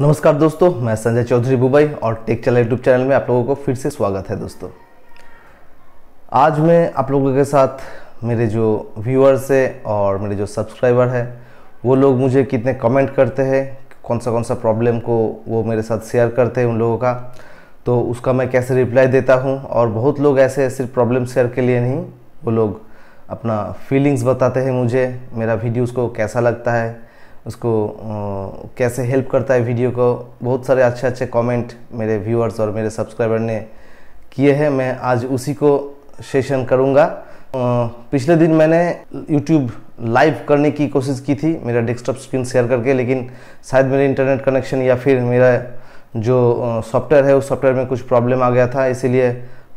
नमस्कार दोस्तों मैं संजय चौधरी बुबई और टेक चैनल यूट्यूब चैनल में आप लोगों को फिर से स्वागत है दोस्तों आज मैं आप लोगों के साथ मेरे जो व्यूअर्स है और मेरे जो सब्सक्राइबर है वो लोग मुझे कितने कमेंट करते हैं कौन सा कौन सा प्रॉब्लम को वो मेरे साथ शेयर करते हैं उन लोगों का तो उसका मैं कैसे रिप्लाई देता हूँ और बहुत लोग ऐसे सिर्फ प्रॉब्लम शेयर के लिए नहीं वो लोग अपना फीलिंग्स बताते हैं मुझे मेरा वीडियोज़ को कैसा लगता है उसको कैसे हेल्प करता है वीडियो को बहुत सारे अच्छे अच्छे कमेंट मेरे व्यूअर्स और मेरे सब्सक्राइबर ने किए हैं मैं आज उसी को सेशन करूँगा पिछले दिन मैंने YouTube लाइव करने की कोशिश की थी मेरा डेस्कटॉप स्क्रीन शेयर करके लेकिन शायद मेरे इंटरनेट कनेक्शन या फिर मेरा जो सॉफ्टवेयर है उस सॉफ्टवेयर में कुछ प्रॉब्लम आ गया था इसीलिए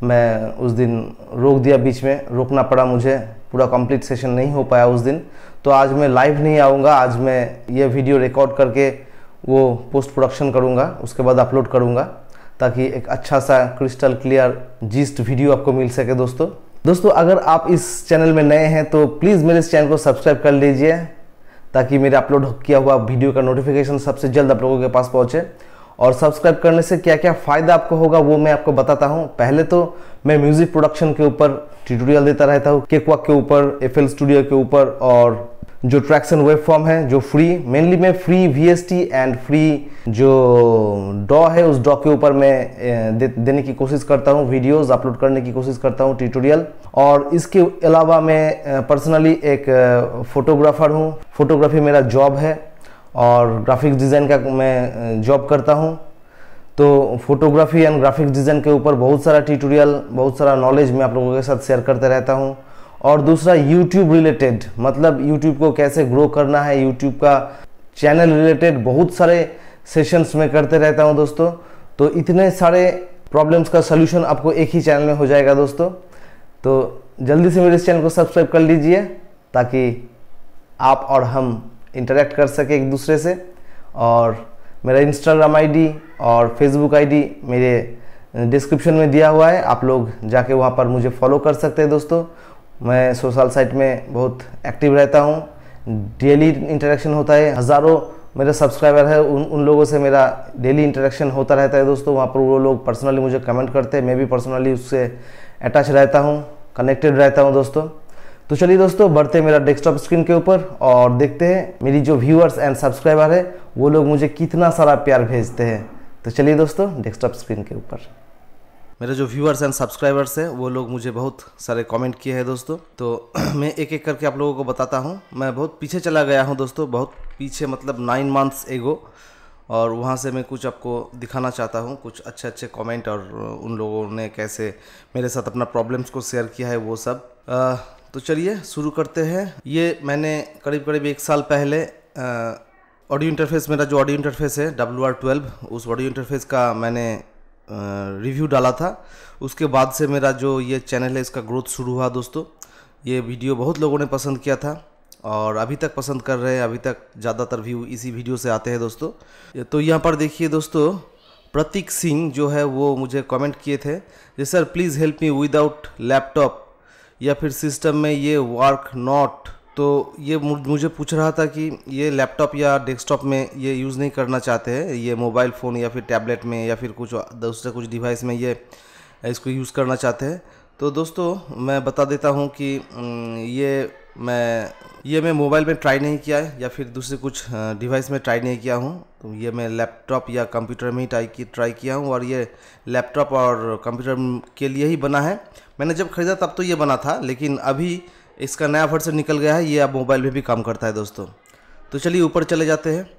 मैं उस दिन रोक दिया बीच में रोकना पड़ा मुझे पूरा कंप्लीट सेशन नहीं हो पाया उस दिन तो आज मैं लाइव नहीं आऊँगा आज मैं ये वीडियो रिकॉर्ड करके वो पोस्ट प्रोडक्शन करूँगा उसके बाद अपलोड करूँगा ताकि एक अच्छा सा क्रिस्टल क्लियर जीस्ट वीडियो आपको मिल सके दोस्तों दोस्तों अगर आप इस चैनल में नए हैं तो प्लीज़ मेरे इस चैनल को सब्सक्राइब कर लीजिए ताकि मेरे अपलोड किया हुआ वीडियो का नोटिफिकेशन सबसे जल्द आप लोगों के पास पहुँचे और सब्सक्राइब करने से क्या क्या फ़ायदा आपको होगा वो मैं आपको बताता हूँ पहले तो मैं म्यूज़िक प्रोडक्शन के ऊपर ट्यूटोरियल देता रहता हूँ केक वॉक के ऊपर एफ स्टूडियो के ऊपर और जो ट्रैक्शन वेब फॉर्म है जो फ्री मेनली मैं फ्री वी एंड फ्री जो डॉ है उस डॉ के ऊपर मैं दे, देने की कोशिश करता हूँ वीडियोस अपलोड करने की कोशिश करता हूँ ट्यूटोरियल और इसके अलावा मैं पर्सनली एक फोटोग्राफर हूँ फोटोग्राफी मेरा जॉब है और ग्राफिक्स डिज़ाइन का मैं जॉब करता हूँ तो फोटोग्राफी एंड ग्राफिक्स डिज़ाइन के ऊपर बहुत सारा ट्यूटोरियल बहुत सारा नॉलेज मैं आप लोगों के साथ शेयर करते रहता हूँ और दूसरा यूट्यूब रिलेटेड मतलब यूट्यूब को कैसे ग्रो करना है यूट्यूब का चैनल रिलेटेड बहुत सारे सेशंस में करते रहता हूँ दोस्तों तो इतने सारे प्रॉब्लम्स का सलूशन आपको एक ही चैनल में हो जाएगा दोस्तों तो जल्दी से मेरे इस चैनल को सब्सक्राइब कर लीजिए ताकि आप और हम इंटरेक्ट कर सके एक दूसरे से और मेरा इंस्टाग्राम आईडी और फेसबुक आईडी मेरे डिस्क्रिप्शन में दिया हुआ है आप लोग जाके वहाँ पर मुझे फॉलो कर सकते हैं दोस्तों मैं सोशल साइट में बहुत एक्टिव रहता हूँ डेली इंटरेक्शन होता है हज़ारों मेरे सब्सक्राइबर है उन उन लोगों से मेरा डेली इंटरेक्शन होता रहता है दोस्तों वहाँ पर वो लोग पर्सनली मुझे कमेंट करते हैं मैं भी पर्सनली उससे अटैच रहता हूँ कनेक्टेड रहता हूँ दोस्तों तो चलिए दोस्तों बढ़ते मेरा डेस्कटॉप स्क्रीन के ऊपर और देखते हैं मेरी जो व्यूअर्स एंड सब्सक्राइबर है वो लोग मुझे कितना सारा प्यार भेजते हैं तो चलिए दोस्तों डेस्कटॉप स्क्रीन के ऊपर मेरे जो व्यूअर्स एंड सब्सक्राइबर्स हैं वो लोग मुझे बहुत सारे कमेंट किए हैं दोस्तों तो मैं एक एक करके आप लोगों को बताता हूँ मैं बहुत पीछे चला गया हूँ दोस्तों बहुत पीछे मतलब नाइन मंथ्स एगो और वहाँ से मैं कुछ आपको दिखाना चाहता हूँ कुछ अच्छे अच्छे कमेंट और उन लोगों ने कैसे मेरे साथ अपना प्रॉब्लम्स को शेयर किया है वो सब तो चलिए शुरू करते हैं ये मैंने करीब करीब एक साल पहले ऑडियो इंटरफेस मेरा जो ऑडियो इंटरफेस है डब्ल्यू आर ट्वेल्व उस ऑडियो इंटरफेस का मैंने रिव्यू डाला था उसके बाद से मेरा जो ये चैनल है इसका ग्रोथ शुरू हुआ दोस्तों ये वीडियो बहुत लोगों ने पसंद किया था और अभी तक पसंद कर रहे हैं अभी तक ज़्यादातर व्यू इसी वीडियो से आते हैं दोस्तों तो यहाँ पर देखिए दोस्तों प्रतीक सिंह जो है वो मुझे कमेंट किए थे ji sir please help me without laptop या फिर सिस्टम में ये वर्क नॉट तो ये मुझे पूछ रहा था कि ये लैपटॉप या डेस्कटॉप में ये यूज़ नहीं करना चाहते हैं ये मोबाइल फ़ोन या फिर टैबलेट में या फिर कुछ दूसरे कुछ डिवाइस में ये इसको यूज़ करना चाहते हैं तो दोस्तों मैं बता देता हूँ कि ये मैं ये मैं मोबाइल में ट्राई नहीं किया है या फिर दूसरे कुछ डिवाइस में ट्राई नहीं किया हूँ तो ये मैं लैपटॉप या कंप्यूटर में ही ट्राई की ट्राई किया हूँ और ये लैपटॉप और कंप्यूटर के लिए ही बना है मैंने जब ख़रीदा तब तो ये बना था लेकिन अभी इसका नया वर्सन निकल गया है ये अब मोबाइल में भी काम करता है दोस्तों तो चलिए ऊपर चले जाते हैं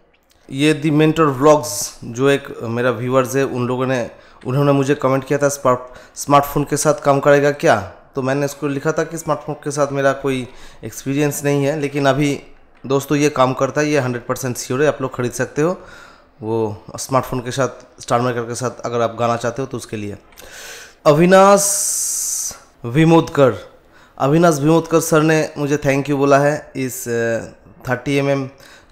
ये दी मेंटर व्लॉग्स जो एक मेरा व्यूअर्स है उन लोगों ने उन्होंने मुझे कमेंट किया था स्मार्टफोन के साथ काम करेगा क्या तो मैंने इसको लिखा था कि स्मार्टफोन के साथ मेरा कोई एक्सपीरियंस नहीं है लेकिन अभी दोस्तों ये काम करता है ये हंड्रेड परसेंट श्योर है आप लोग खरीद सकते हो वो स्मार्टफोन के साथ स्टार मेकर के साथ अगर आप गाना चाहते हो तो उसके लिए अविनाश विमोदकर अविनाश विमोदकर सर ने मुझे थैंक यू बोला है इस थर्टी एम mm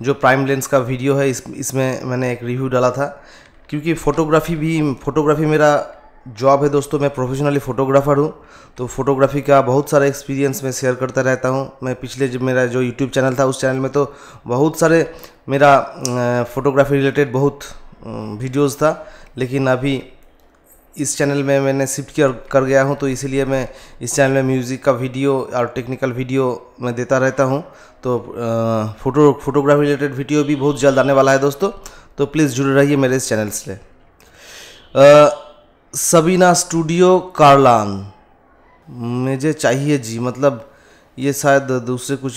जो प्राइम लेंस का वीडियो है इस इसमें मैंने एक रिव्यू डाला था क्योंकि फ़ोटोग्राफी भी फ़ोटोग्राफी मेरा जॉब है दोस्तों मैं प्रोफेशनली फ़ोटोग्राफ़र हूँ तो फोटोग्राफी का बहुत सारा एक्सपीरियंस मैं शेयर करता रहता हूँ मैं पिछले जो मेरा जो यूट्यूब चैनल था उस चैनल में तो बहुत सारे मेरा फ़ोटोग्राफी रिलेटेड बहुत वीडियोस था लेकिन अभी इस चैनल में मैंने शिफ्ट किया कर गया हूँ तो इसीलिए मैं इस चैनल में म्यूज़िक का वीडियो और टेक्निकल वीडियो मैं देता रहता हूँ तो फोटो फोटोग्राफी रिलेटेड वीडियो भी बहुत जल्द आने वाला है दोस्तों तो प्लीज़ जुड़े रहिए मेरे इस चैनल से सबीना स्टूडियो कार्लान मुझे चाहिए जी मतलब ये शायद दूसरे कुछ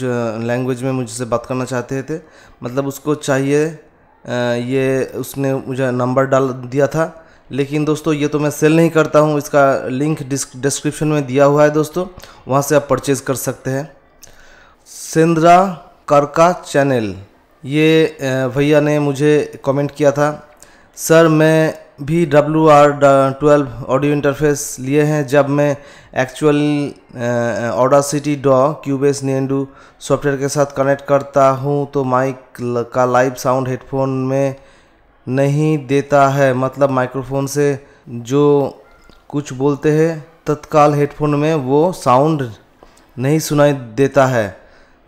लैंग्वेज में मुझसे बात करना चाहते थे मतलब उसको चाहिए ये उसने मुझे नंबर डाल दिया था लेकिन दोस्तों ये तो मैं सेल नहीं करता हूँ इसका लिंक डिस्क्रिप्शन में दिया हुआ है दोस्तों वहाँ से आप परचेज़ कर सकते हैं सेंद्रा करका चैनल ये भैया ने मुझे कमेंट किया था सर मैं भी W R twelve audio interface लिए हैं जब मैं एक्चुअल सिटी डॉ क्यूबेस नेंडू सॉफ्टवेयर के साथ कनेक्ट करता हूं तो माइक का लाइव साउंड हेडफोन में नहीं देता है मतलब माइक्रोफोन से जो कुछ बोलते हैं तत्काल हेडफोन में वो साउंड नहीं सुनाई देता है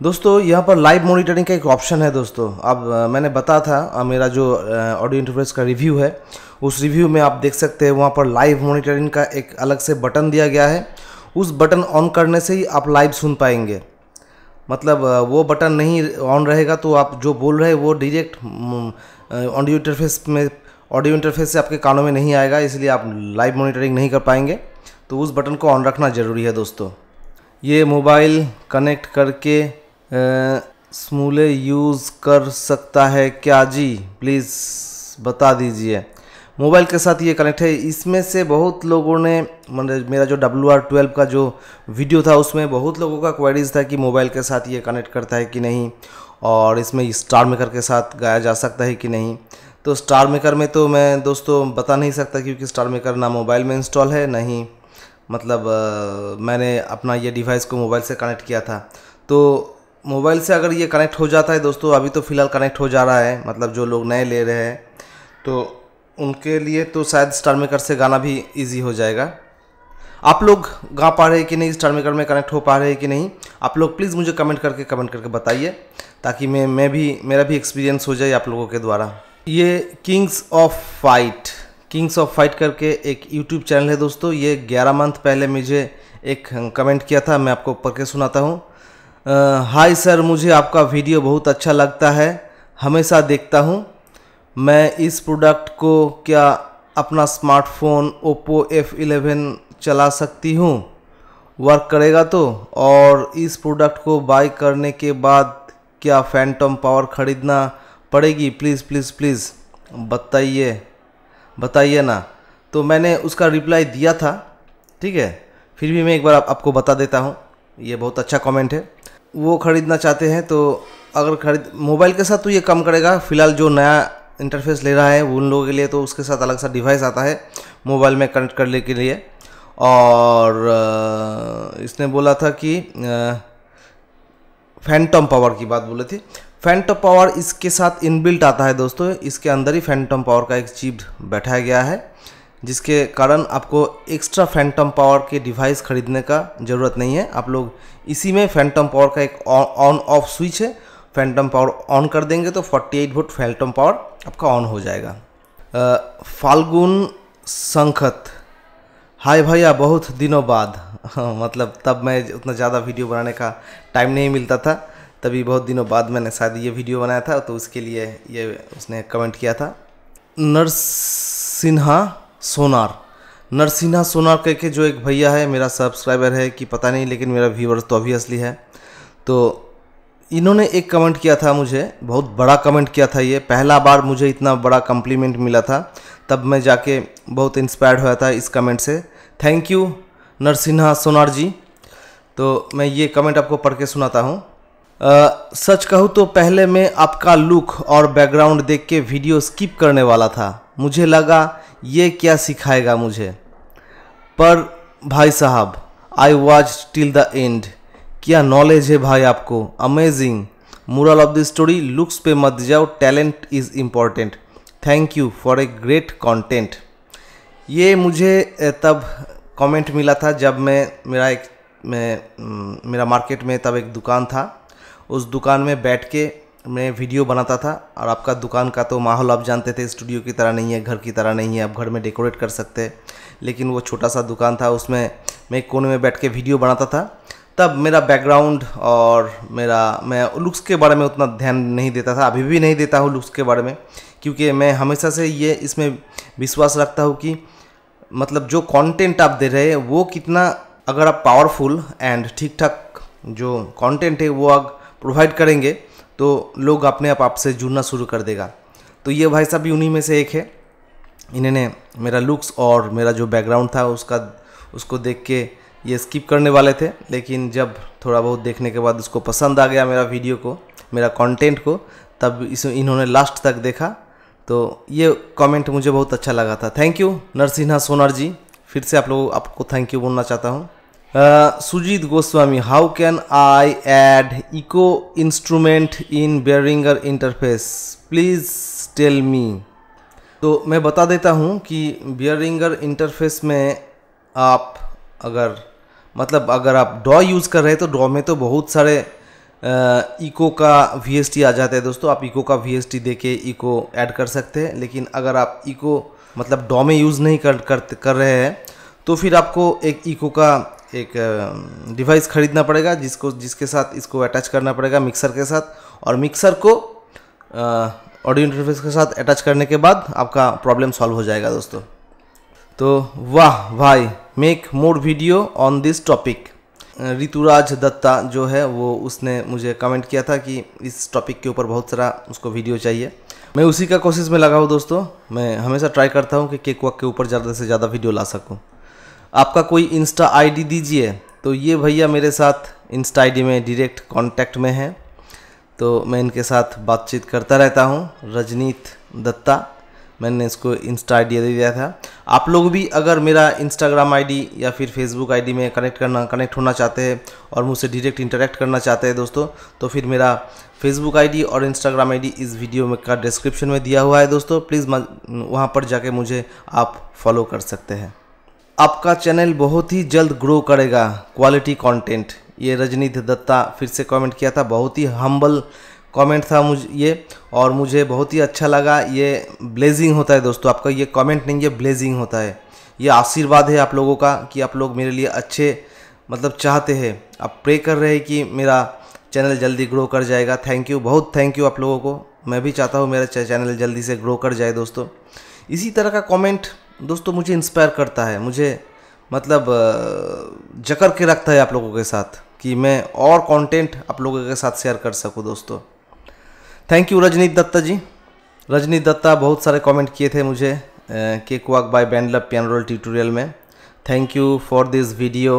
दोस्तों यहाँ पर लाइव मॉनिटरिंग का एक ऑप्शन है दोस्तों अब मैंने बता था मेरा जो ऑडियो इंटरफेस का रिव्यू है उस रिव्यू में आप देख सकते हैं वहाँ पर लाइव मॉनिटरिंग का एक अलग से बटन दिया गया है उस बटन ऑन करने से ही आप लाइव सुन पाएंगे मतलब वो बटन नहीं ऑन रहेगा तो आप जो बोल रहे हैं वो डिरेक्ट ऑडियो इंटरफेस में ऑडियो इंटरफेस से आपके कानों में नहीं आएगा इसलिए आप लाइव मोनिटरिंग नहीं कर पाएंगे तो उस बटन को ऑन रखना ज़रूरी है दोस्तों ये मोबाइल कनेक्ट करके स्मूले यूज़ कर सकता है क्या जी प्लीज़ बता दीजिए मोबाइल के साथ ये कनेक्ट है इसमें से बहुत लोगों ने मतलब मेरा जो डब्ल्यू आर ट्वेल्व का जो वीडियो था उसमें बहुत लोगों का क्वेरीज था कि मोबाइल के साथ ये कनेक्ट करता है कि नहीं और इसमें स्टार मेकर के साथ गाया जा सकता है कि नहीं तो स्टार मेकर में तो मैं दोस्तों बता नहीं सकता क्योंकि स्टार मेकर ना मोबाइल में इंस्टॉल है ना ही मतलब आ, मैंने अपना ये डिवाइस को मोबाइल से कनेक्ट किया था तो मोबाइल से अगर ये कनेक्ट हो जाता है दोस्तों अभी तो फ़िलहाल कनेक्ट हो जा रहा है मतलब जो लोग नए ले रहे हैं तो उनके लिए तो शायद स्टार मेकर से गाना भी इजी हो जाएगा आप लोग गा पा रहे हैं कि नहीं स्टार मेकर में कनेक्ट हो पा रहे हैं कि नहीं आप लोग प्लीज़ मुझे कमेंट करके कमेंट करके बताइए ताकि मैं मैं भी मेरा भी एक्सपीरियंस हो जाए आप लोगों के द्वारा ये kings of fight kings of fight करके एक यूट्यूब चैनल है दोस्तों ये ग्यारह मंथ पहले मुझे एक कमेंट किया था मैं आपको पढ़ के सुनाता हूँ हाय सर मुझे आपका वीडियो बहुत अच्छा लगता है हमेशा देखता हूँ मैं इस प्रोडक्ट को क्या अपना स्मार्टफोन ओप्पो F11 चला सकती हूँ वर्क करेगा तो और इस प्रोडक्ट को बाय करने के बाद क्या फैंटम पावर ख़रीदना पड़ेगी प्लीज़ प्लीज़ प्लीज़ बताइए बताइए ना तो मैंने उसका रिप्लाई दिया था ठीक है फिर भी मैं एक बार आप, आपको बता देता हूँ ये बहुत अच्छा कमेंट है वो ख़रीदना चाहते हैं तो अगर खरीद मोबाइल के साथ तो ये कम करेगा फ़िलहाल जो नया इंटरफेस ले रहा है उन लोगों के लिए तो उसके साथ अलग सा डिवाइस आता है मोबाइल में कनेक्ट करने के लिए और इसने बोला था कि फैंटम पावर की बात बोले थी फैंटम पावर इसके साथ इनबिल्ट आता है दोस्तों इसके अंदर ही फैंटम पावर का एक चीप बैठाया गया है जिसके कारण आपको एक्स्ट्रा फैंटम पावर के डिवाइस ख़रीदने का ज़रूरत नहीं है आप लोग इसी में फैंटम पावर का एक ऑन ऑफ स्विच है फैंटम पावर ऑन कर देंगे तो 48 एट वोट फैंटम पावर आपका ऑन हो जाएगा आ, फाल्गुन संखत हाय भैया बहुत दिनों बाद हाँ, मतलब तब मैं उतना ज़्यादा वीडियो बनाने का टाइम नहीं मिलता था तभी बहुत दिनों बाद मैंने शायद ये वीडियो बनाया था तो उसके लिए ये उसने कमेंट किया था नर्स सिन्हा सोनार नरसिन्हा सोनार करके के जो एक भैया है मेरा सब्सक्राइबर है कि पता नहीं लेकिन मेरा व्यूवर्स तो ऑब्वियसली है तो इन्होंने एक कमेंट किया था मुझे बहुत बड़ा कमेंट किया था ये पहला बार मुझे इतना बड़ा कम्प्लीमेंट मिला था तब मैं जाके बहुत इंस्पायर्ड हुआ था इस कमेंट से थैंक यू नरसिन्हा सोनार जी तो मैं ये कमेंट आपको पढ़ के सुनाता हूँ सच कहूँ तो पहले मैं आपका लुक और बैकग्राउंड देख के वीडियो स्किप करने वाला था मुझे लगा ये क्या सिखाएगा मुझे पर भाई साहब I watch till the end क्या नॉलेज है भाई आपको amazing moral of the story looks पे मत जाओ talent is important thank you for a great content ये मुझे तब कमेंट मिला था जब मैं मेरा एक मैं मेरा मार्केट में तब एक दुकान था उस दुकान में बैठ के मैं वीडियो बनाता था और आपका दुकान का तो माहौल आप जानते थे स्टूडियो की तरह नहीं है घर की तरह नहीं है आप घर में डेकोरेट कर सकते लेकिन वो छोटा सा दुकान था उसमें मैं कोने में बैठ के वीडियो बनाता था तब मेरा बैकग्राउंड और मेरा मैं लुक्स के बारे में उतना ध्यान नहीं देता था अभी भी नहीं देता हूँ लुक्स के बारे में क्योंकि मैं हमेशा से ये इसमें विश्वास रखता हूँ कि मतलब जो कंटेंट आप दे रहे हैं वो कितना अगर आप पावरफुल एंड ठीक ठाक जो कंटेंट है वो आप प्रोवाइड करेंगे तो लोग अपने आप आपसे जुड़ना शुरू कर देगा तो ये भाई साहब भी उन्हीं में से एक है इन्होंने मेरा लुक्स और मेरा जो बैकग्राउंड था उसका उसको देख के ये स्किप करने वाले थे लेकिन जब थोड़ा बहुत देखने के बाद उसको पसंद आ गया मेरा वीडियो को मेरा कंटेंट को तब इस इन्होंने लास्ट तक देखा तो ये कमेंट मुझे बहुत अच्छा लगा था थैंक यू नरसिन्हा सोनार जी फिर से आप लोग आपको थैंक यू बोलना चाहता हूँ Sujeet Goswami how can I add echo instrument in Behringer interface please tell me तो मैं बता देता हूँ कि बियरिंगर इंटरफेस में आप अगर मतलब अगर आप डॉ यूज़ कर रहे हैं तो डॉ में तो बहुत सारे इको uh, का वी आ जाता है दोस्तों आप इको का वी एस देके इको ऐड कर सकते हैं लेकिन अगर आप इको मतलब डॉ में यूज़ नहीं कर, कर कर रहे हैं तो फिर आपको एक इको का एक डिवाइस ख़रीदना पड़ेगा जिसको जिसके साथ इसको अटैच करना पड़ेगा मिक्सर के साथ और मिक्सर को ऑडियो इंटरफेस के साथ अटैच करने के बाद आपका प्रॉब्लम सॉल्व हो जाएगा दोस्तों तो वाह भाई make more video on this topic Rituraj Datta जो है वो उसने मुझे कमेंट किया था कि इस टॉपिक के ऊपर बहुत सारा उसको वीडियो चाहिए मैं उसी का कोशिश में लगा हूँ दोस्तों मैं हमेशा ट्राई करता हूँ कि केक वक के ऊपर ज़्यादा से ज़्यादा वीडियो ला सकूँ आपका कोई इंस्टा आईडी दीजिए तो ये भैया मेरे साथ इंस्टा आईडी में डायरेक्ट कांटेक्ट में हैं तो मैं इनके साथ बातचीत करता रहता हूँ रजनीत दत्ता मैंने इसको इंस्टा आई दे दिया था आप लोग भी अगर मेरा इंस्टाग्राम आईडी या फिर फेसबुक आईडी में कनेक्ट करना कनेक्ट होना चाहते हैं और मुझसे डायरेक्ट इंटरेक्ट करना चाहते हैं दोस्तों तो फिर मेरा फेसबुक आईडी और इंस्टाग्राम आईडी इस वीडियो में का डिस्क्रिप्शन में दिया हुआ है दोस्तों प्लीज़ वहाँ पर जाके मुझे आप फॉलो कर सकते हैं आपका चैनल बहुत ही जल्द ग्रो करेगा क्वालिटी कंटेंट ये रजनीत दत्ता फिर से कमेंट किया था बहुत ही हम्बल कमेंट था मुझ ये और मुझे बहुत ही अच्छा लगा ये ब्लेजिंग होता है दोस्तों आपका ये कमेंट नहीं ये ब्लेजिंग होता है ये आशीर्वाद है आप लोगों का कि आप लोग मेरे लिए अच्छे मतलब चाहते हैं आप प्रे कर रहे हैं कि मेरा चैनल जल्दी ग्रो कर जाएगा थैंक यू बहुत थैंक यू आप लोगों को मैं भी चाहता हूँ मेरा चैनल जल्दी से ग्रो कर जाए दोस्तों इसी तरह का कमेंट दोस्तों मुझे इंस्पायर करता है मुझे मतलब जकर के रखता है आप लोगों के साथ कि मैं और कंटेंट आप लोगों के साथ शेयर कर सकूं दोस्तों थैंक यू रजनीत दत्ता जी रजनीत दत्ता बहुत सारे कमेंट किए थे मुझे के walk by band love roll tutorial में thank you for this video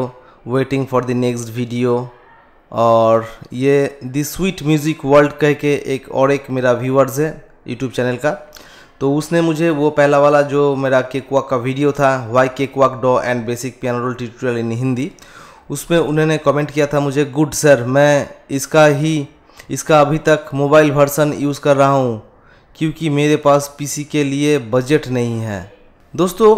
waiting for the next video और ये दी स्वीट म्यूज़िक वर्ल्ड कह के एक और एक मेरा व्यूअर्स है यूट्यूब चैनल का तो उसने मुझे वो पहला वाला जो मेरा केक वॉक का वीडियो था why cakewalk draw and basic piano roll tutorial in Hindi उसमें उन्होंने कमेंट किया था मुझे गुड सर मैं इसका ही इसका अभी तक मोबाइल वर्सन यूज़ कर रहा हूँ क्योंकि मेरे पास पी के लिए बजट नहीं है दोस्तों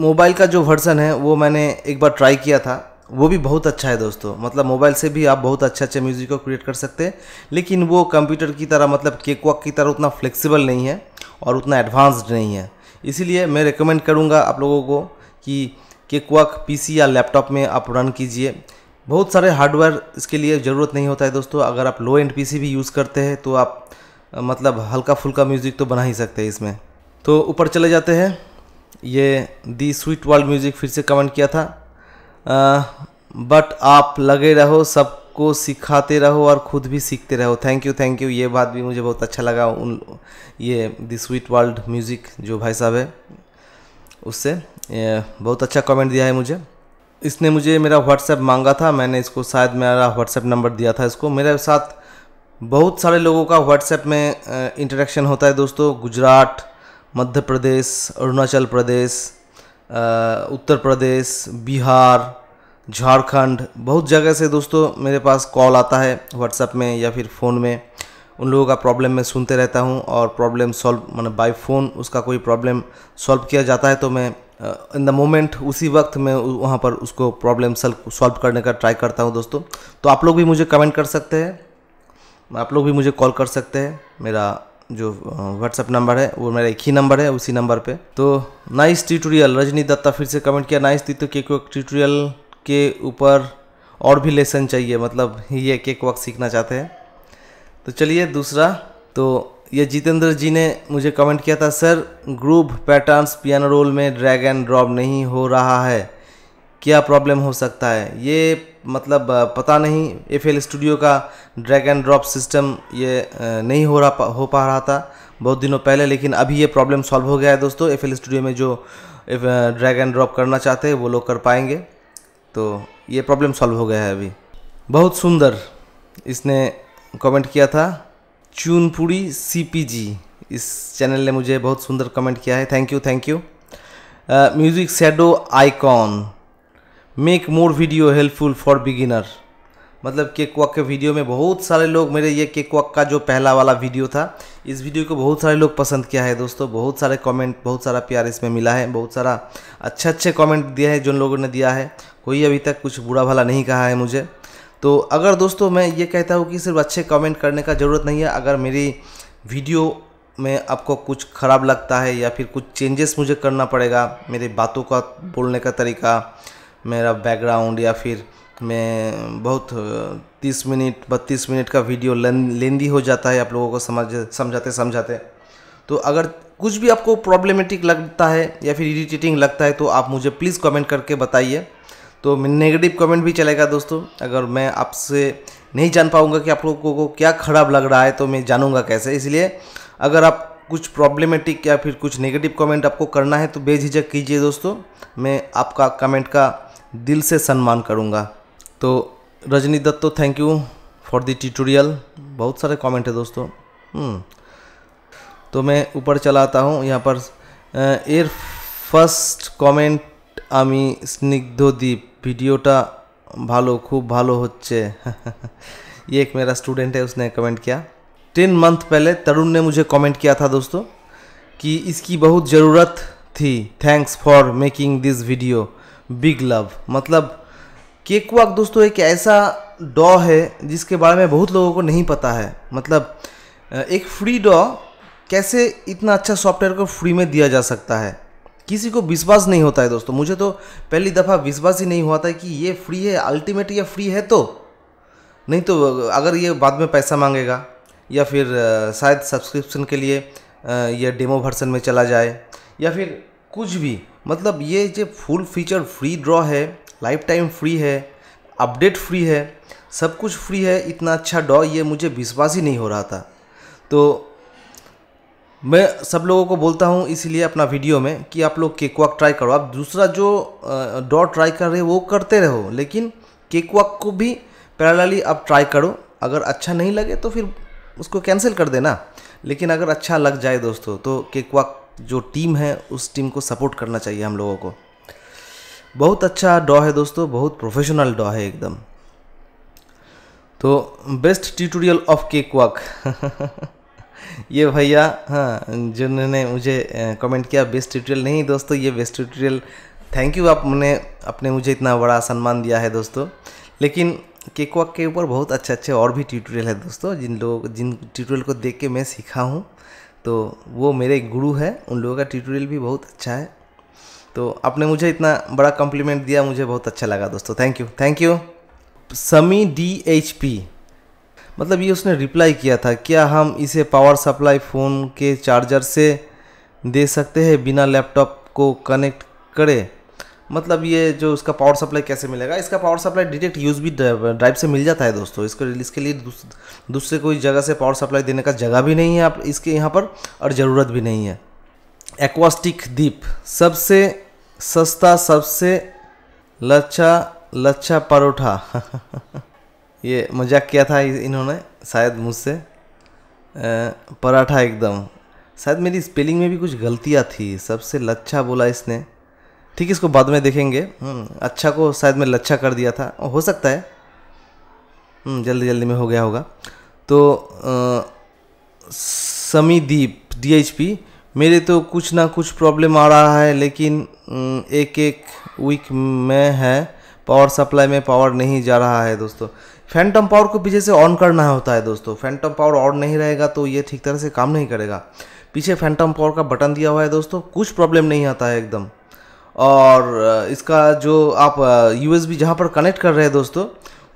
मोबाइल का जो वर्सन है वो मैंने एक बार ट्राई किया था वो भी बहुत अच्छा है दोस्तों मतलब मोबाइल से भी आप बहुत अच्छे अच्छे म्यूज़िक को क्रिएट कर सकते हैं लेकिन वो कंप्यूटर की तरह मतलब केक वॉक की तरह उतना फ्लेक्सिबल नहीं है और उतना एडवांस्ड नहीं है इसीलिए मैं रिकमेंड करूँगा आप लोगों को कि केक वक पी या लैपटॉप में आप रन कीजिए बहुत सारे हार्डवेयर इसके लिए ज़रूरत नहीं होता है दोस्तों अगर आप लो एंड पी भी यूज़ करते हैं तो आप मतलब हल्का फुल्का म्यूज़िक तो बना ही सकते हैं इसमें तो ऊपर चले जाते हैं ये दी स्वीट वर्ल्ड म्यूज़िक फिर से कमेंट किया था आ, बट आप लगे रहो सब को सिखाते रहो और ख़ुद भी सीखते रहो थैंक यू थैंक यू ये बात भी मुझे बहुत अच्छा लगा उन ये द स्वीट वर्ल्ड म्यूज़िक जो भाई साहब है उससे बहुत अच्छा कमेंट दिया है मुझे इसने मुझे मेरा व्हाट्सएप मांगा था मैंने इसको शायद मेरा व्हाट्सएप नंबर दिया था इसको मेरे साथ बहुत सारे लोगों का व्हाट्सएप में इंटरेक्शन होता है दोस्तों गुजरात मध्य प्रदेश अरुणाचल प्रदेश उत्तर प्रदेश बिहार झारखंड बहुत जगह से दोस्तों मेरे पास कॉल आता है व्हाट्सएप में या फिर फ़ोन में उन लोगों का प्रॉब्लम मैं सुनते रहता हूँ और प्रॉब्लम सॉल्व मतलब बाई फ़ोन उसका कोई प्रॉब्लम सॉल्व किया जाता है तो मैं इन द मोमेंट उसी वक्त मैं वहाँ पर उसको प्रॉब्लम सॉल्व करने का ट्राई करता हूँ दोस्तों तो आप लोग भी मुझे कमेंट कर सकते हैं आप लोग भी मुझे कॉल कर सकते हैं मेरा जो व्हाट्सएप नंबर है वो मेरा एक ही नंबर है उसी नंबर पे तो नाइस ट्यूटोरियल रजनी दत्ता फिर से कमेंट किया नाइस दी तो के ट्यूटोरियल के ऊपर और भी लेसन चाहिए मतलब ये एक एक वक्त सीखना चाहते हैं तो चलिए दूसरा तो ये जितेंद्र जी ने मुझे कमेंट किया था sir group patterns piano roll में ड्रैग एंड ड्रॉप नहीं हो रहा है क्या प्रॉब्लम हो सकता है ये मतलब पता नहीं एफ एल स्टूडियो का ड्रैग एंड ड्रॉप सिस्टम ये नहीं हो रहा हो पा रहा था बहुत दिनों पहले लेकिन अभी ये प्रॉब्लम सॉल्व हो गया है दोस्तों एफ एल स्टूडियो में जो ड्रैग एंड ड्रॉप करना चाहते हैं वो लोग कर पाएंगे तो ये प्रॉब्लम सॉल्व हो गया है अभी बहुत सुंदर इसने कमेंट किया था चूनपुरी सीपीजी इस चैनल ने मुझे बहुत सुंदर कमेंट किया है thank you thank you music shadow icon make more video helpful for beginner मतलब केक वॉक के वीडियो में बहुत सारे लोग मेरे ये केक वॉक का जो पहला वाला वीडियो था इस वीडियो को बहुत सारे लोग पसंद किया है दोस्तों बहुत सारे कमेंट बहुत सारा प्यार इसमें मिला है बहुत सारा अच्छे अच्छे कमेंट दिए हैं जिन लोगों ने दिया है कोई अभी तक कुछ बुरा भला नहीं कहा है मुझे तो अगर दोस्तों मैं ये कहता हूँ कि सिर्फ अच्छे कॉमेंट करने का ज़रूरत नहीं है अगर मेरी वीडियो में आपको कुछ ख़राब लगता है या फिर कुछ चेंजेस मुझे करना पड़ेगा मेरे बातों का बोलने का तरीका मेरा बैकग्राउंड या फिर में बहुत तीस मिनट बत्तीस मिनट का वीडियो लेंदी हो जाता है आप लोगों को समझ समझाते समझाते तो अगर कुछ भी आपको प्रॉब्लमेटिक लगता है या फिर इरीटेटिंग लगता है तो आप मुझे प्लीज़ कमेंट करके बताइए तो नेगेटिव कमेंट भी चलेगा दोस्तों अगर मैं आपसे नहीं जान पाऊँगा कि आप लोगों को क्या ख़राब लग रहा है तो मैं जानूँगा कैसे इसलिए अगर आप कुछ प्रॉब्लमेटिक या फिर कुछ नेगेटिव कमेंट आपको करना है तो बेझिझक कीजिए दोस्तों मैं आपका कमेंट का दिल से सम्मान करूँगा तो Rajni Datto thank you for the tutorial बहुत सारे कमेंट है दोस्तों हम्म। तो मैं ऊपर चला आता हूँ यहाँ पर एयर फर्स्ट কমেন্ট আমি স্নিগ্ধদ্বীপ वीडियोटा भालो खूब भालो হচ্ছে ये एक मेरा स्टूडेंट है उसने कमेंट किया टेन मंथ पहले तरुण ने मुझे कमेंट किया था दोस्तों कि इसकी बहुत ज़रूरत थी thanks for making this video big love मतलब केक वाक दोस्तों एक ऐसा डॉ है जिसके बारे में बहुत लोगों को नहीं पता है मतलब एक फ्री डॉ कैसे इतना अच्छा सॉफ्टवेयर को फ्री में दिया जा सकता है किसी को विश्वास नहीं होता है दोस्तों मुझे तो पहली दफ़ा विश्वास ही नहीं हुआ था कि ये फ्री है अल्टीमेट ये फ्री है तो नहीं तो अगर ये बाद में पैसा मांगेगा या फिर शायद सब्सक्रिप्शन के लिए यह डेमो वर्सन में चला जाए या फिर कुछ भी मतलब ये जो फुल फीचर फ्री ड्रॉ है लाइफ टाइम फ्री है अपडेट फ्री है सब कुछ फ्री है इतना अच्छा डॉ ये मुझे विश्वास ही नहीं हो रहा था तो मैं सब लोगों को बोलता हूँ इसलिए अपना वीडियो में कि आप लोग केक वॉक ट्राई करो आप दूसरा जो डॉ ट्राई कर रहे हो वो करते रहो लेकिन केक वॉक को भी पैरेलली आप ट्राई करो अगर अच्छा नहीं लगे तो फिर उसको कैंसिल कर देना लेकिन अगर अच्छा लग जाए दोस्तों तो केक वॉक जो टीम है उस टीम को सपोर्ट करना चाहिए हम लोगों को बहुत अच्छा डॉ है दोस्तों बहुत प्रोफेशनल डॉ है एकदम तो best tutorial of cakewalk ये भैया हाँ जिन्होंने मुझे कमेंट किया बेस्ट ट्यूटोरियल नहीं दोस्तों ये बेस्ट ट्यूटोरियल थैंक यू आपने अपने मुझे इतना बड़ा सम्मान दिया है दोस्तों लेकिन केक वॉक के ऊपर बहुत अच्छे अच्छे और भी ट्यूटोरियल है दोस्तों जिन लोग जिन ट्यूटोरियल को देख के मैं सीखा हूँ तो वो मेरे गुरु है उन लोगों का ट्यूटोरियल भी बहुत अच्छा है तो आपने मुझे इतना बड़ा कॉम्प्लीमेंट दिया मुझे बहुत अच्छा लगा दोस्तों thank you thank you Sami D H P मतलब ये उसने रिप्लाई किया था क्या हम इसे पावर सप्लाई फ़ोन के चार्जर से दे सकते हैं बिना लैपटॉप को कनेक्ट करे मतलब ये जो उसका पावर सप्लाई कैसे मिलेगा इसका पावर सप्लाई डायरेक्ट यूज भी ड्राइव से मिल जाता है दोस्तों इसको इसके लिए दूसरे कोई जगह से पावर सप्लाई देने का जगह भी नहीं है आप इसके यहाँ पर और ज़रूरत भी नहीं है एक्वास्टिक द्वीप सबसे सस्ता सबसे लच्छा लच्छा परोठा ये मजाक किया था इन्होंने शायद मुझसे पराठा एकदम शायद मेरी स्पेलिंग में भी कुछ गलतियाँ थी सबसे लच्छा बोला इसने ठीक इसको बाद में देखेंगे हम्म, अच्छा को शायद मैं लच्छा कर दिया था हो सकता है हम्म, जल्दी जल्दी में हो गया होगा तो समीदीप डी एच पी मेरे तो कुछ ना कुछ प्रॉब्लम आ रहा है लेकिन एक एक वीक में है पावर सप्लाई में पावर नहीं जा रहा है दोस्तों फैंटम पावर को पीछे से ऑन करना होता है दोस्तों फैंटम पावर ऑन नहीं रहेगा तो ये ठीक तरह से काम नहीं करेगा पीछे फैंटम पावर का बटन दिया हुआ है दोस्तों कुछ प्रॉब्लम नहीं आता है एकदम और इसका जो आप यू एस जहाँ पर कनेक्ट कर रहे हैं दोस्तों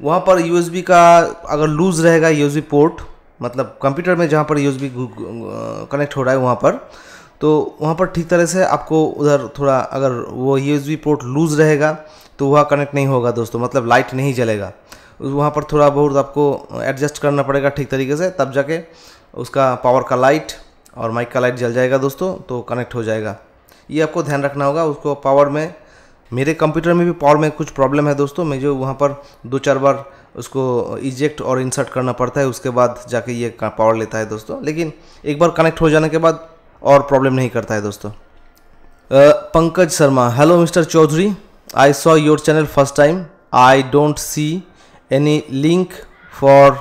वहाँ पर यू का अगर लूज़ रहेगा यू पोर्ट मतलब कंप्यूटर में जहाँ पर यू कनेक्ट हो रहा है वहाँ पर तो वहाँ पर ठीक तरह से आपको उधर थोड़ा अगर वो यू पोर्ट लूज़ रहेगा तो वह कनेक्ट नहीं होगा दोस्तों मतलब लाइट नहीं जलेगा वहाँ पर थोड़ा बहुत आपको एडजस्ट करना पड़ेगा ठीक तरीके से तब जाके उसका पावर का लाइट और माइक का लाइट जल जाएगा दोस्तों तो कनेक्ट हो जाएगा ये आपको ध्यान रखना होगा उसको पावर में मेरे कंप्यूटर में भी पावर में कुछ प्रॉब्लम है दोस्तों मैं जो वहाँ पर दो चार बार उसको इजेक्ट और इंसर्ट करना पड़ता है उसके बाद जाके ये पावर लेता है दोस्तों लेकिन एक बार कनेक्ट हो जाने के बाद और प्रॉब्लम नहीं करता है दोस्तों Pankaj Sharma hello mister Chaudhary I saw your channel first time I don't see any link for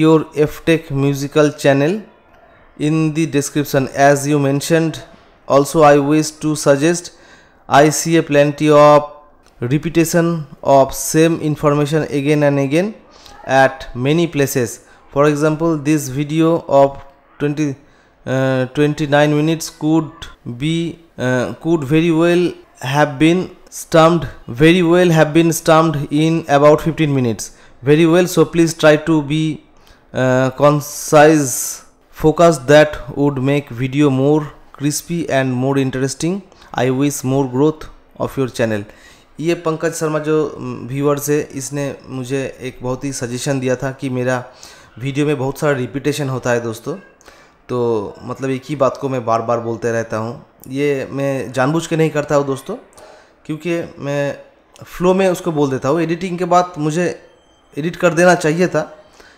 your ftech musical channel in the description as you mentioned also I wish to suggest I see a plenty of repetition of same information again and again at many places for example this video of 20 uh, 29 minutes could be uh, could very well have been stumped very well have been stumped in about 15 minutes very well so please try to be uh, concise focus that would make video more crispy and more interesting i wish more growth of your channel ये पंकज शर्मा जो viewers है इसने मुझे एक बहुत ही suggestion दिया था कि मेरा वीडियो में बहुत सारा रिपीटेशन होता है दोस्तों तो मतलब एक ही बात को मैं बार बार बोलते रहता हूँ ये मैं जानबूझ के नहीं करता हूँ दोस्तों क्योंकि मैं फ्लो में उसको बोल देता हूँ एडिटिंग के बाद मुझे एडिट कर देना चाहिए था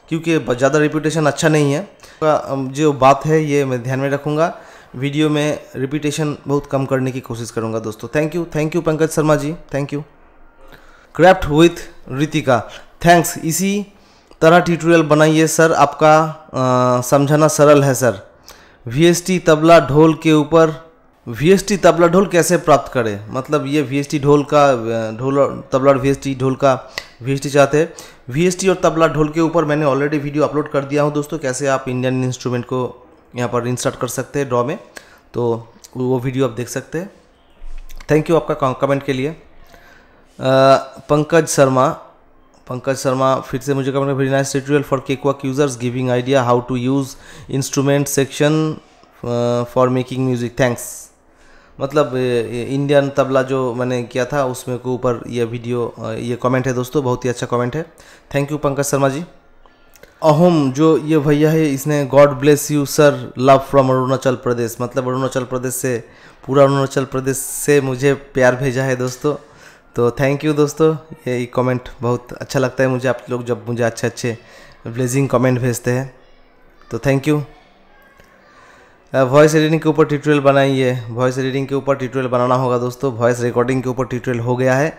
क्योंकि ज़्यादा रिपीटेशन अच्छा नहीं है तो, जो बात है ये मैं ध्यान में रखूँगा वीडियो में रिपीटेशन बहुत कम करने की कोशिश करूंगा दोस्तों thank you thank you Pankaj Sharma ji thank you craft with Ritika thanks इसी तरह ट्यूटोरियल बनाइए सर आपका समझाना सरल है सर वी तबला ढोल के ऊपर वी तबला ढोल कैसे प्राप्त करें मतलब ये वी ढोल का ढोल तबला एस वी ढोल का वी चाहते हैं वी और तबला ढोल के ऊपर मैंने ऑलरेडी वीडियो अपलोड कर दिया हूँ दोस्तों कैसे आप इंडियन इंस्ट्रूमेंट को यहाँ पर इंस्टार्ट कर सकते हैं ड्रॉ में तो वो वीडियो आप देख सकते हैं थैंक यू आपका कमेंट के लिए पंकज शर्मा पंकज शर्मा फिर से मुझे comment very nice tutorial for केकवर्क users giving idea how to use instrument section for making music thanks मतलब इंडियन तबला जो मैंने किया था उसमें के ऊपर यह वीडियो ये कमेंट है दोस्तों बहुत ही अच्छा कमेंट है थैंक यू पंकज शर्मा जी अहोम जो ये भैया है इसने God bless you sir love from Arunachal Pradesh मतलब अरुणाचल प्रदेश से पूरा अरुणाचल प्रदेश से मुझे प्यार भेजा है दोस्तों तो थैंक यू दोस्तों ये कमेंट बहुत अच्छा लगता है मुझे आप लोग जब मुझे अच्छे अच्छे ब्लेजिंग कमेंट भेजते हैं तो थैंक यू वॉइस एडिटिंग के ऊपर ट्यूटोरियल बनाइए वॉइस एडिटिंग के ऊपर ट्यूटोरियल बनाना होगा दोस्तों वॉइस रिकॉर्डिंग के ऊपर ट्यूटोरियल हो गया है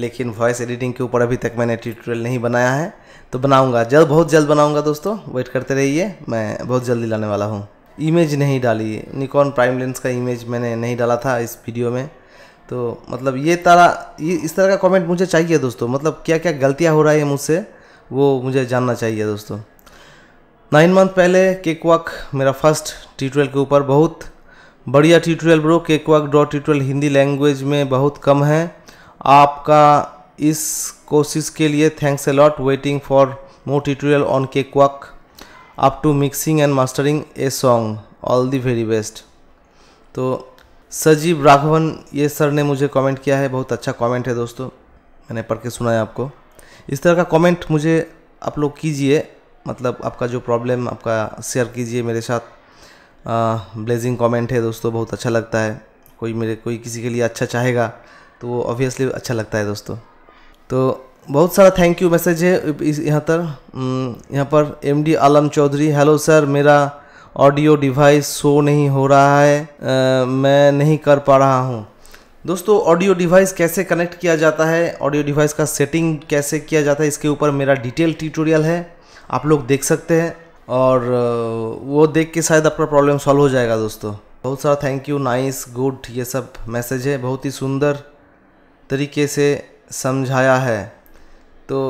लेकिन वॉइस एडिटिंग के ऊपर अभी तक मैंने ट्यूटोरियल नहीं बनाया है तो बनाऊंगा जल्द बहुत जल्द बनाऊंगा दोस्तों वेट करते रहिए मैं बहुत जल्दी लाने वाला हूँ इमेज नहीं डाली निकॉन प्राइम लेंस का इमेज मैंने नहीं डाला था इस वीडियो में तो मतलब ये तारा ये इस तरह का कॉमेंट मुझे चाहिए दोस्तों मतलब क्या क्या गलतियाँ हो रही है मुझसे वो मुझे जानना चाहिए दोस्तों नाइन मंथ पहले केक वॉक मेरा फर्स्ट ट्यूटोरियल के ऊपर बहुत बढ़िया tutorial bro cakewalk dot tutorial Hindi language में बहुत कम है आपका इस कोशिश के लिए thanks lot waiting for more tutorial on केक वर्क up to mixing and mastering a song all the very best तो सजीव राघवन ये सर ने मुझे कमेंट किया है बहुत अच्छा कमेंट है दोस्तों मैंने पढ़ के सुना है आपको इस तरह का कमेंट मुझे आप लोग कीजिए मतलब आपका जो प्रॉब्लम आपका शेयर कीजिए मेरे साथ ब्लेजिंग कमेंट है दोस्तों बहुत अच्छा लगता है कोई मेरे कोई किसी के लिए अच्छा चाहेगा तो वो ऑब्वियसली अच्छा लगता है दोस्तों तो बहुत सारा थैंक यू मैसेज है इस यहाँ तक हम्म, यहाँ पर M D Alam Chaudhary hello sir मेरा ऑडियो डिवाइस शो नहीं हो रहा है आ, मैं नहीं कर पा रहा हूँ दोस्तों ऑडियो डिवाइस कैसे कनेक्ट किया जाता है ऑडियो डिवाइस का सेटिंग कैसे किया जाता है इसके ऊपर मेरा डिटेल ट्यूटोरियल है आप लोग देख सकते हैं और वो देख के शायद आपका प्रॉब्लम सॉल्व हो जाएगा दोस्तों बहुत सारा थैंक यू नाइस गुड ये सब मैसेज है बहुत ही सुंदर तरीके से समझाया है तो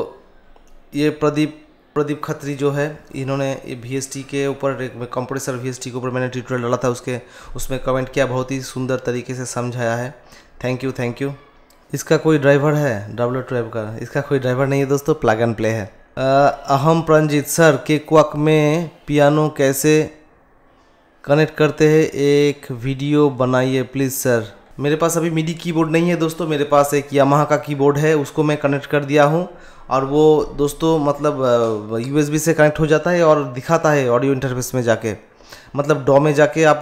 ये प्रदीप प्रदीप खत्री जो है इन्होंने वी के ऊपर कंप्रेसर वी के ऊपर मैंने ट्यूटोरियल डाला था उसके उसमें कमेंट किया बहुत ही सुंदर तरीके से समझाया है थैंक यू थैंक यू इसका कोई ड्राइवर है डब्लू ट्वेल्व का इसका कोई ड्राइवर नहीं है दोस्तों प्लग एंड प्ले है अहम प्रणजीत सर के क्वक में पियानो कैसे कनेक्ट करते हैं एक वीडियो बनाइए प्लीज़ सर मेरे पास अभी मिडी कीबोर्ड नहीं है दोस्तों मेरे पास एक यामाहा का कीबोर्ड है उसको मैं कनेक्ट कर दिया हूँ और वो दोस्तों मतलब यूएसबी से कनेक्ट हो जाता है और दिखाता है ऑडियो इंटरफेस में जाके मतलब डॉ में जाके आप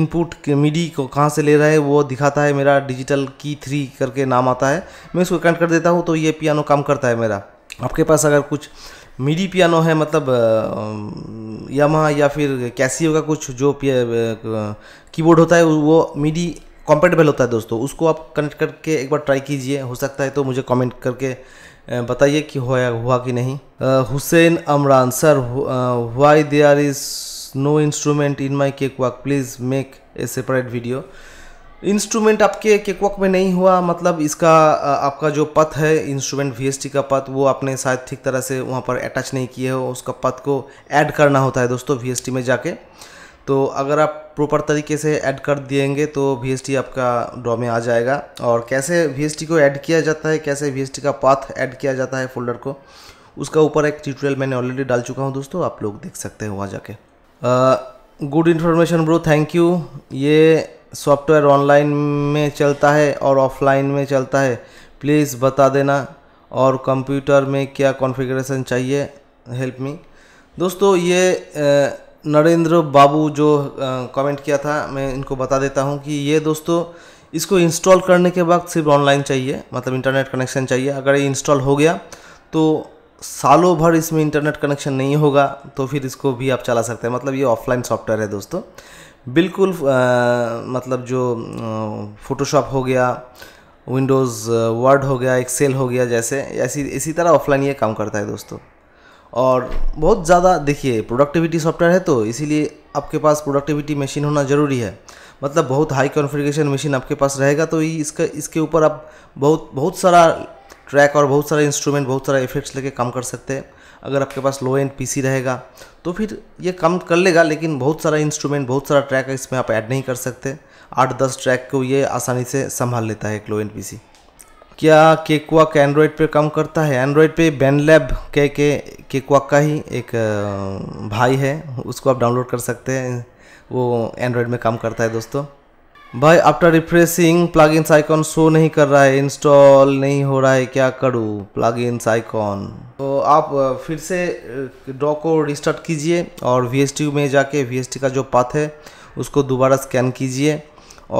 इनपुट मिडी को कहाँ से ले रहे हैं वो दिखाता है मेरा डिजिटल की थ्री करके नाम आता है मैं उसको कनेक्ट कर देता हूँ तो ये पियानो काम करता है मेरा आपके पास अगर कुछ मिडी पियानो है मतलब यामा या फिर कैसीओ का कुछ जो कीबोर्ड होता है वो मिडी कॉम्पेटेबल होता है दोस्तों उसको आप कनेक्ट करके एक बार ट्राई कीजिए हो सकता है तो मुझे कमेंट करके बताइए कि होया हुआ कि नहीं Hussain Amran sir why there is no instrument in my cakewalk please make a separate video instrument आपके केक वॉक में नहीं हुआ मतलब इसका आपका जो पथ है इंस्ट्रूमेंट वी का पथ वो आपने शायद ठीक तरह से वहाँ पर अटैच नहीं किए हो उसका पथ को ऐड करना होता है दोस्तों वी में जाके तो अगर आप प्रॉपर तरीके से ऐड कर देंगे तो वी आपका ड्रॉ में आ जाएगा और कैसे वी को ऐड किया जाता है कैसे वी का पाथ ऐड किया जाता है फोल्डर को उसका ऊपर एक ट्यूटोरियल मैंने ऑलरेडी डाल चुका हूँ दोस्तों आप लोग देख सकते हैं वहाँ जाके good information bro thank you ये सॉफ्टवेयर ऑनलाइन में चलता है और ऑफलाइन में चलता है प्लीज़ बता देना और कंप्यूटर में क्या कॉन्फ़िगरेशन चाहिए हेल्प मी दोस्तों ये नरेंद्र बाबू जो कमेंट किया था मैं इनको बता देता हूँ कि ये दोस्तों इसको इंस्टॉल करने के वक्त सिर्फ ऑनलाइन चाहिए मतलब इंटरनेट कनेक्शन चाहिए अगर ये इंस्टॉल हो गया तो सालों भर इसमें इंटरनेट कनेक्शन नहीं होगा तो फिर इसको भी आप चला सकते हैं मतलब ये ऑफलाइन सॉफ्टवेयर है दोस्तों बिल्कुल आ, मतलब जो फ़ोटोशॉप हो गया विंडोज़ वर्ड हो गया एक्सेल हो गया जैसे ऐसी इसी तरह ऑफलाइन ये काम करता है दोस्तों और बहुत ज़्यादा देखिए प्रोडक्टिविटी सॉफ्टवेयर है तो इसीलिए आपके पास प्रोडक्टिविटी मशीन होना ज़रूरी है मतलब बहुत हाई कॉन्फ़िगरेशन मशीन आपके पास रहेगा तो इसका इसके ऊपर आप बहुत बहुत सारा ट्रैक और बहुत सारा इंस्ट्रूमेंट बहुत सारा इफेक्ट्स लेके काम कर सकते हैं अगर आपके पास लो एंड पीसी रहेगा तो फिर ये कम कर लेगा लेकिन बहुत सारा इंस्ट्रूमेंट बहुत सारा ट्रैक इसमें आप ऐड नहीं कर सकते आठ दस ट्रैक को ये आसानी से संभाल लेता है एक लो एंड पी क्या केकवाक एंड्रॉयड पे काम करता है एंड्रॉयड पे बैन लैब कह के केकवाक का ही एक भाई है उसको आप डाउनलोड कर सकते हैं वो एंड्रॉयड में काम करता है दोस्तों भाई after refreshing plugins icon show नहीं कर रहा है इंस्टॉल नहीं हो रहा है क्या करूँ प्लगइन्स आइकॉन तो आप फिर से ड्रॉ को रिस्टार्ट कीजिए और वी में जाके वी का जो पाथ है उसको दोबारा स्कैन कीजिए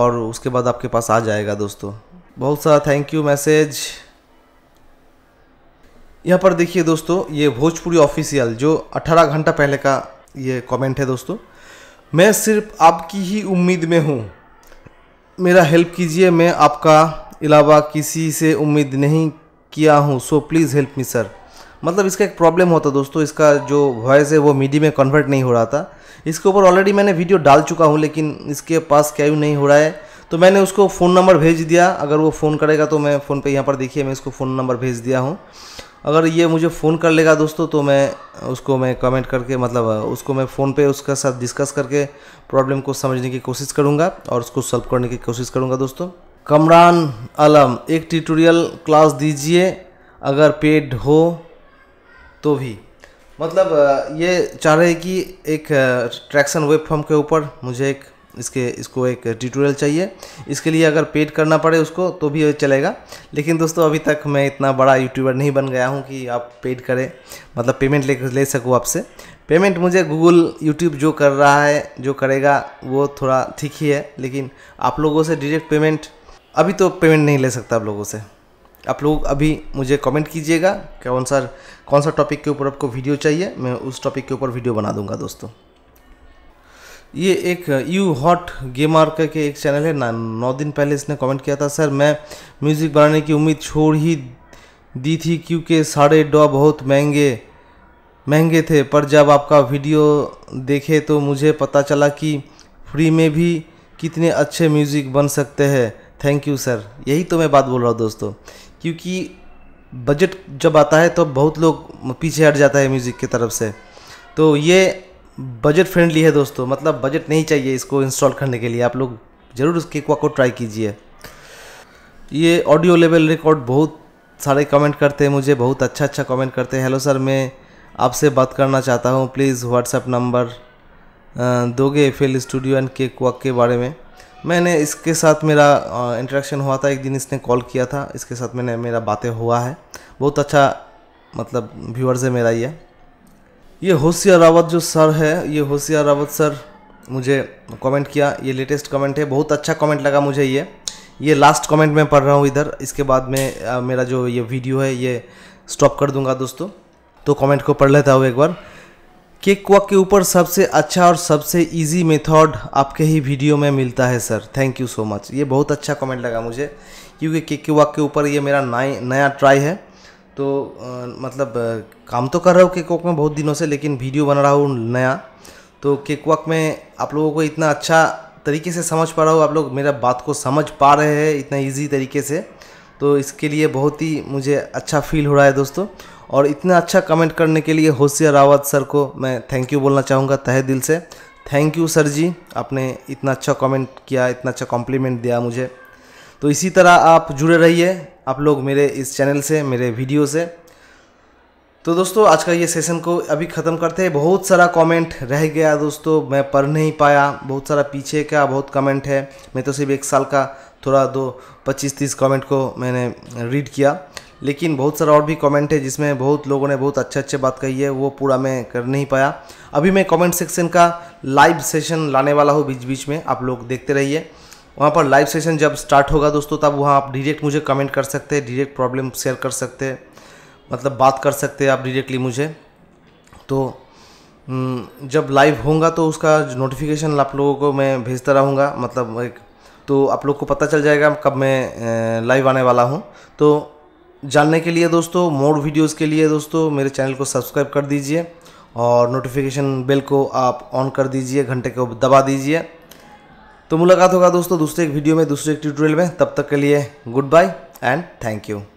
और उसके बाद आपके पास आ जाएगा दोस्तों बहुत सारा थैंक यू मैसेज यहाँ पर देखिए दोस्तों ये भोजपुरी ऑफिशियल जो 18 घंटा पहले का ये कमेंट है दोस्तों मैं सिर्फ आपकी ही उम्मीद में हूँ मेरा हेल्प कीजिए मैं आपका अलावा किसी से उम्मीद नहीं किया हूँ so please help me sir मतलब इसका एक प्रॉब्लम होता दोस्तों इसका जो वॉइस है वो मीडी में कन्वर्ट नहीं हो रहा था इसके ऊपर ऑलरेडी मैंने वीडियो डाल चुका हूँ लेकिन इसके पास क्यों नहीं हो रहा है तो मैंने उसको फ़ोन नंबर भेज दिया अगर वो फ़ोन करेगा तो मैं फ़ोन पे यहाँ पर देखिए मैं इसको फ़ोन नंबर भेज दिया हूँ अगर ये मुझे फ़ोन कर लेगा दोस्तों तो मैं उसको मैं कमेंट करके मतलब उसको मैं फ़ोन पे उसका साथ डिस्कस करके प्रॉब्लम को समझने की कोशिश करूँगा और उसको सॉल्व करने की कोशिश करूँगा दोस्तों कमरान आलम एक ट्यूटोरियल क्लास दीजिए अगर पेड हो तो भी मतलब ये चाह रहे कि एक ट्रैक्शन वेब फॉर्म के ऊपर मुझे एक इसके इसको एक ट्यूटोरियल चाहिए इसके लिए अगर पेड करना पड़े उसको तो भी चलेगा लेकिन दोस्तों अभी तक मैं इतना बड़ा यूट्यूबर नहीं बन गया हूँ कि आप पेड करें मतलब पेमेंट ले ले सकूँ आपसे पेमेंट मुझे गूगल यूट्यूब जो कर रहा है जो करेगा वो थोड़ा ठीक ही है लेकिन आप लोगों से डायरेक्ट पेमेंट अभी तो पेमेंट नहीं ले सकता आप लोगों से आप लोग अभी मुझे कमेंट कीजिएगा कौन सा कौन सा टॉपिक के ऊपर आपको वीडियो चाहिए मैं उस टॉपिक के ऊपर वीडियो बना दूंगा दोस्तों ये एक यू हॉट गेमर करके एक चैनल है ना नौ दिन पहले इसने कमेंट किया था सर मैं म्यूज़िक बनाने की उम्मीद छोड़ ही दी थी क्योंकि सारे डॉ बहुत महंगे महंगे थे पर जब आपका वीडियो देखे तो मुझे पता चला कि फ्री में भी कितने अच्छे म्यूज़िक बन सकते हैं थैंक यू सर यही तो मैं बात बोल रहा हूँ दोस्तों क्योंकि बजट जब आता है तो बहुत लोग पीछे हट जाता है म्यूज़िक की तरफ से तो ये बजट फ्रेंडली है दोस्तों मतलब बजट नहीं चाहिए इसको इंस्टॉल करने के लिए आप लोग ज़रूर उसके क्वा को ट्राई कीजिए ये ऑडियो लेवल रिकॉर्ड बहुत सारे कमेंट करते हैं मुझे बहुत अच्छा अच्छा कमेंट करते हैं हेलो सर मैं आपसे बात करना चाहता हूँ प्लीज़ व्हाट्सएप नंबर दोगे F L studio and cakewalk के बारे में मैंने इसके साथ मेरा इंटरेक्शन हुआ था एक दिन इसने कॉल किया था इसके साथ मैंने मेरा बातें हुआ है बहुत अच्छा मतलब व्यूअर्स है मेरा ये ये होशियार रावत जो सर है ये होशियार रावत सर मुझे कमेंट किया ये लेटेस्ट कमेंट है बहुत अच्छा कमेंट लगा मुझे ये ये लास्ट कमेंट मैं पढ़ रहा हूँ इधर इसके बाद में आ, मेरा जो ये वीडियो है ये स्टॉप कर दूंगा दोस्तों तो कमेंट को पढ़ लेता हूँ एक बार केक वॉक के ऊपर सबसे अच्छा और सबसे इजी मेथड आपके ही वीडियो में मिलता है sir thank you so much ये बहुत अच्छा कमेंट लगा मुझे क्योंकि केक के वॉक के ऊपर ये मेरा नया ट्राई है तो आ, मतलब काम तो कर रहा हूँ केक वॉक में बहुत दिनों से लेकिन वीडियो बना रहा हूँ नया तो केक वॉक में आप लोगों को इतना अच्छा तरीके से समझ पा रहा हूँ आप लोग मेरा बात को समझ पा रहे हैं इतना इजी तरीके से तो इसके लिए बहुत ही मुझे अच्छा फील हो रहा है दोस्तों और इतना अच्छा कमेंट करने के लिए होशिया रावत सर को मैं थैंक यू बोलना चाहूँगा तहे दिल से थैंक यू सर जी आपने इतना अच्छा कमेंट किया इतना अच्छा कॉम्प्लीमेंट दिया मुझे तो इसी तरह आप जुड़े रहिए आप लोग मेरे इस चैनल से मेरे वीडियो से तो दोस्तों आज का ये सेशन को अभी ख़त्म करते हैं बहुत सारा कमेंट रह गया दोस्तों मैं पढ़ नहीं पाया बहुत सारा पीछे का बहुत कमेंट है मैं तो सिर्फ एक साल का थोड़ा दो पच्चीस तीस कमेंट को मैंने रीड किया लेकिन बहुत सारा और भी कमेंट है जिसमें बहुत लोगों ने बहुत अच्छे अच्छे बात कही है वो पूरा मैं कर नहीं पाया अभी मैं कॉमेंट सेक्शन का लाइव सेशन लाने वाला हूँ बीच बीच में आप लोग देखते रहिए वहाँ पर लाइव सेशन जब स्टार्ट होगा दोस्तों तब वहाँ आप डायरेक्ट मुझे कमेंट कर सकते हैं डायरेक्ट प्रॉब्लम शेयर कर सकते हैं मतलब बात कर सकते हैं आप डायरेक्टली मुझे तो हम्म, जब लाइव होगा तो उसका नोटिफिकेशन आप लोगों को मैं भेजता रहूँगा मतलब एक तो आप लोग को पता चल जाएगा कब मैं लाइव आने वाला हूँ तो जानने के लिए दोस्तों मोर वीडियोज़ के लिए दोस्तों मेरे चैनल को सब्सक्राइब कर दीजिए और नोटिफिकेशन बेल को आप ऑन कर दीजिए घंटे को दबा दीजिए तो मुलाकात होगा दोस्तों दूसरे एक वीडियो में दूसरे एक ट्यूटोरियल में तब तक के लिए good bye and thank you